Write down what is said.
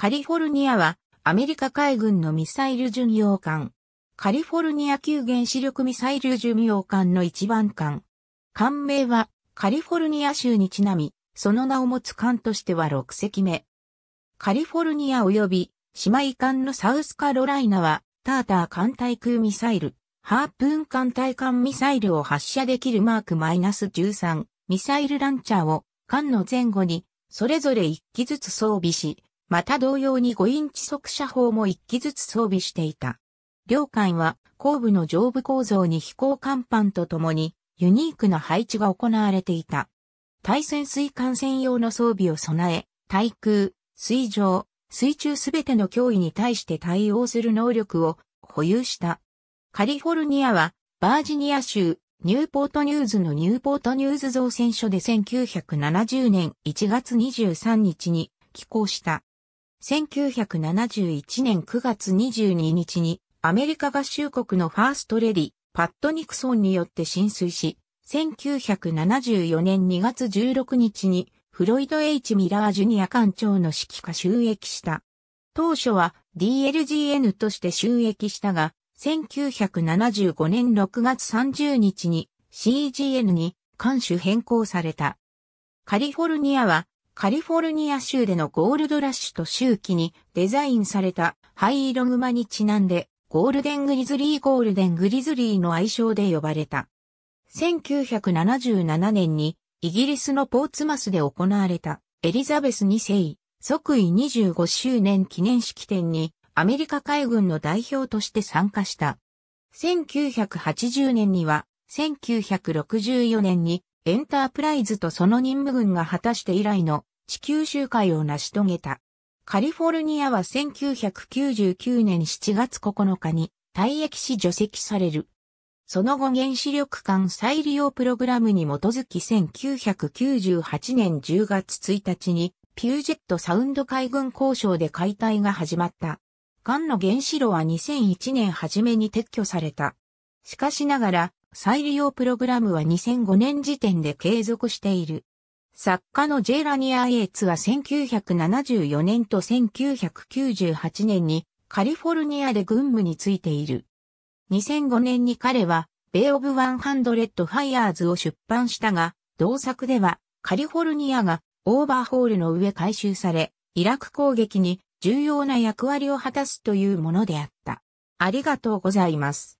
カリフォルニアはアメリカ海軍のミサイル巡洋艦。カリフォルニア級原子力ミサイル巡洋艦の一番艦。艦名はカリフォルニア州にちなみ、その名を持つ艦としては6隻目。カリフォルニア及び姉妹艦のサウスカロライナはターター艦対空ミサイル、ハープーン艦対艦ミサイルを発射できるマーク -13 ミサイルランチャーを艦の前後にそれぞれ1機ずつ装備し、また同様に5インチ速射砲も1機ずつ装備していた。両艦は後部の上部構造に飛行甲板とともにユニークな配置が行われていた。対潜水艦専用の装備を備え、対空、水上、水中すべての脅威に対して対応する能力を保有した。カリフォルニアはバージニア州ニューポートニューズのニューポートニューズ造船所で1970年1月23日に寄港した。1971年9月22日にアメリカ合衆国のファーストレディ、パット・ニクソンによって浸水し、1974年2月16日にフロイド・ H・ ミラー・ジュニア艦長の指揮下収益した。当初は DLGN として収益したが、1975年6月30日に CGN に艦種変更された。カリフォルニアはカリフォルニア州でのゴールドラッシュと周期にデザインされた灰色熊にちなんで、ゴールデングリズリーゴールデングリズリーの愛称で呼ばれた。1977年にイギリスのポーツマスで行われたエリザベス2世即位25周年記念式典にアメリカ海軍の代表として参加した。1980年には1964年にエンタープライズとその任務軍が果たして以来の地球周回を成し遂げた。カリフォルニアは1999年7月9日に退役し除籍される。その後原子力間再利用プログラムに基づき1998年10月1日にピュージェットサウンド海軍交渉で解体が始まった。艦の原子炉は2001年初めに撤去された。しかしながら再利用プログラムは2005年時点で継続している。作家のジェラニア・エイツは1974年と1998年にカリフォルニアで軍務についている。2005年に彼はベイオブ・ワンハンドレッド・ファイヤーズを出版したが、同作ではカリフォルニアがオーバーホールの上回収され、イラク攻撃に重要な役割を果たすというものであった。ありがとうございます。